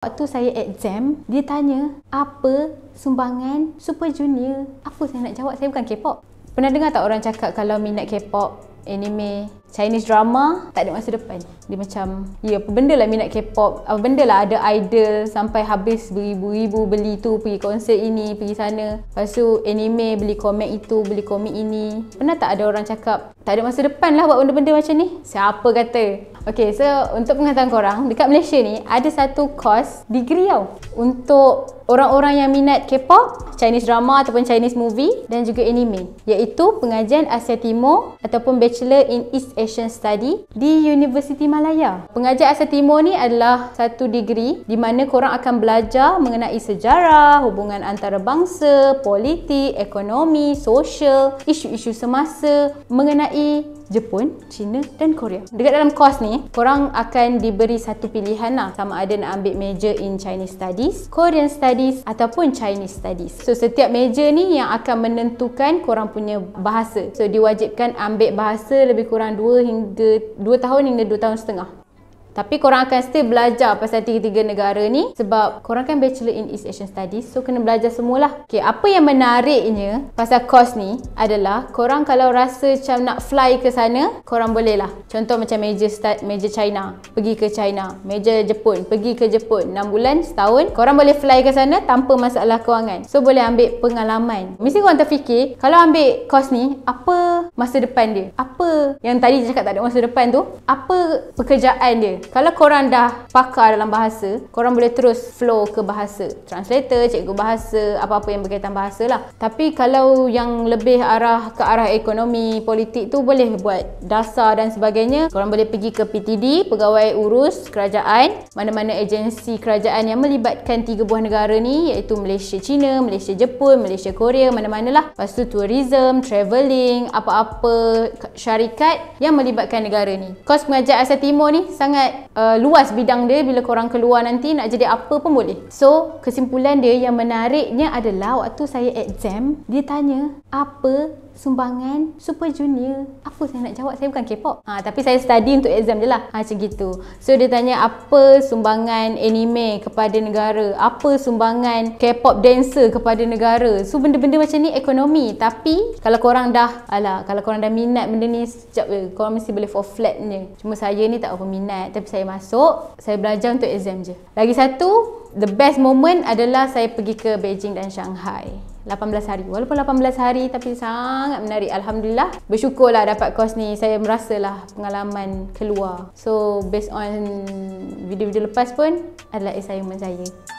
Waktu saya exam, dia tanya apa sumbangan Super Junior? Apa saya nak jawab? Saya bukan K-pop. Pernah dengar tak orang cakap kalau minat K-pop, anime, Chinese drama tak ada masa depan. Dia macam, ya apa benda lah minat K-pop, apa ah, benda lah ada idol sampai habis beribu-ribu beli tu, pergi konsert ini, pergi sana. Lepas tu anime, beli komik itu, beli komik ini. Pernah tak ada orang cakap, tak ada masa depan lah buat benda-benda macam ni? Siapa kata? Okay, so untuk pengetahuan korang, dekat Malaysia ni ada satu course degree tau. Untuk orang-orang yang minat K-pop, Chinese drama ataupun Chinese movie dan juga anime. Iaitu pengajian Asia Timur ataupun Bachelor in East Asian Study di Universiti Malaya. Pengajar Asia Timur ni adalah satu degree di mana korang akan belajar mengenai sejarah, hubungan antarabangsa, politik, ekonomi, sosial, isu-isu semasa mengenai Jepun, China dan Korea. Dekat dalam kos ni, korang akan diberi satu pilihan lah sama ada nak ambil major in Chinese Studies, Korean Studies ataupun Chinese Studies. So setiap major ni yang akan menentukan korang punya bahasa. So diwajibkan ambil bahasa lebih kurang 2 hingga 2 tahun hingga 2 tahun setengah. Tapi korang akan still belajar pasal tiga-tiga negara ni sebab korang kan Bachelor in East Asian Studies so kena belajar semualah. Okay, apa yang menariknya pasal course ni adalah korang kalau rasa macam nak fly ke sana, korang boleh lah. Contoh macam major, start, major China, pergi ke China. Major Jepun, pergi ke Jepun. 6 bulan, setahun. Korang boleh fly ke sana tanpa masalah kewangan. So boleh ambil pengalaman. Mesti korang terfikir, kalau ambil course ni, apa masa depan dia. Apa yang tadi dia cakap tak ada masa depan tu, apa pekerjaan dia? Kalau korang dah pakar dalam bahasa, korang boleh terus flow ke bahasa. Translator, cikgu bahasa, apa-apa yang berkaitan bahasa lah. Tapi kalau yang lebih arah ke arah ekonomi, politik tu boleh buat dasar dan sebagainya. Korang boleh pergi ke PTD, Pegawai Urus Kerajaan, mana-mana agensi kerajaan yang melibatkan tiga buah negara ni iaitu Malaysia China, Malaysia Jepun, Malaysia Korea, mana-manalah. Lepas tu tourism, travelling, apa-apa apa-apa syarikat yang melibatkan negara ni. Kos mengajar Asia Timur ni sangat uh, luas bidang dia bila korang keluar nanti nak jadi apa pun boleh. So, kesimpulan dia yang menariknya adalah waktu saya exam, dia tanya apa sumbangan super junior. Apa saya nak jawab? Saya bukan K-pop. Ha, tapi saya study untuk exam je lah. Ha, macam gitu. So dia tanya apa sumbangan anime kepada negara? Apa sumbangan K-pop dancer kepada negara? So benda-benda macam ni ekonomi. Tapi kalau korang dah, ala kalau korang dah minat benda ni sekejap je eh, korang mesti boleh for flat ni cuma saya ni tak apa minat tapi saya masuk saya belajar untuk exam je lagi satu the best moment adalah saya pergi ke Beijing dan Shanghai 18 hari walaupun 18 hari tapi sangat menarik Alhamdulillah bersyukur lah dapat course ni saya merasa lah pengalaman keluar so based on video-video lepas pun adalah assignment saya